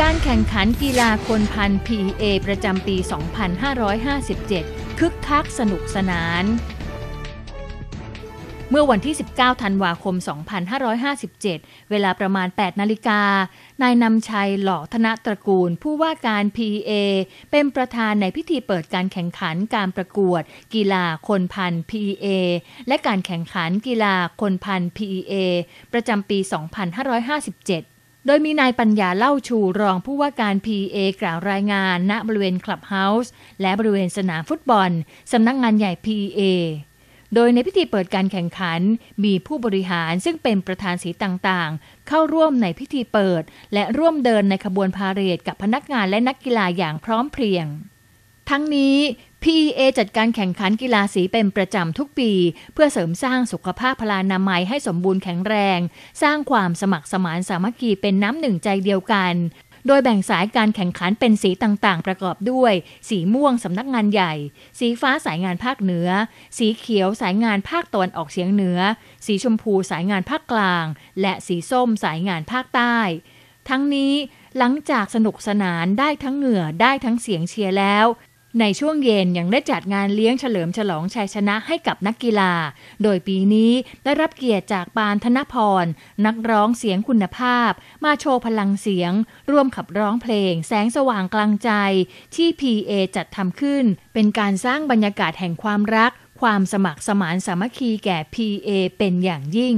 การแข่งขันกีฬาคนพัน p a ประจำปี 2557 คึกคักสนุกสนาน เมื่อวันที่ 19 ธันวาคม 2557 เวลาประมาณ 8 นาฬิกานายนำชัย หล่อธนตระกูลผู้ว่าการ p a เป็นประธานในพิธีเปิดการแข่งขันการประกวดกีฬาคนพัน p a และการแข่งขันกีฬาคนพัน p a ประจำปี 2557โดยมีนายปัญญาเล่าชูรองผู้ว่าการ PA กล่าวรายงาน ณบริเวณคลับเฮาส์และบริเวณสนามฟุตบอลสำนักงงานใหญ่ PA โดยในพิธีเปิดการแข่งขันมีผู้บริหารซึ่งเป็นประธานสีต่างๆ เข้าร่วมในพิธีเปิด และร่วมเดินในขบวนพาเหรดกับพนักงานและนักกีฬาอย่างพร้อมเพรียง ทั้งนี้ PEA จัดการแข่งขันกีฬาสีเป็นประจำทุกปี เพื่อเสริมสร้างสุขภาพพลานามัยให้สมบูรณ์แข็งแรง สร้างความสมัครสมานสามัคคีเป็นน้ำหนึ่งใจเดียวกัน โดยแบ่งสายการแข่งขันเป็นสีต่างๆ ประกอบด้วย สีม่วงสำนักงานใหญ่ สีฟ้าสายงานภาคเหนือ สีเขียวสายงานภาคตะวันออกเฉียงเหนือ สีชมพูสายงานภาคกลาง และสีส้มสายงานภาคใต้ ทั้งนี้หลังจากสนุกสนานได้ทั้งเหงื่อได้ทั้งเสียงเชียร์แล้วในช่วงเย็น ยังได้จัดงานเลี้ยงเฉลิมฉลองชัยชนะให้กับนักกีฬา โดยปีนี้ได้รับเกียรติจากปานธนพร นักร้องเสียงคุณภาพ มาโชว์พลังเสียง ร่วมขับร้องเพลงแสงสว่างกลางใจที่ PA จัดทำขึ้น เป็นการสร้างบรรยากาศแห่งความรัก ความสมัครสมานสามัคคีแก่ PA เป็นอย่างยิ่ง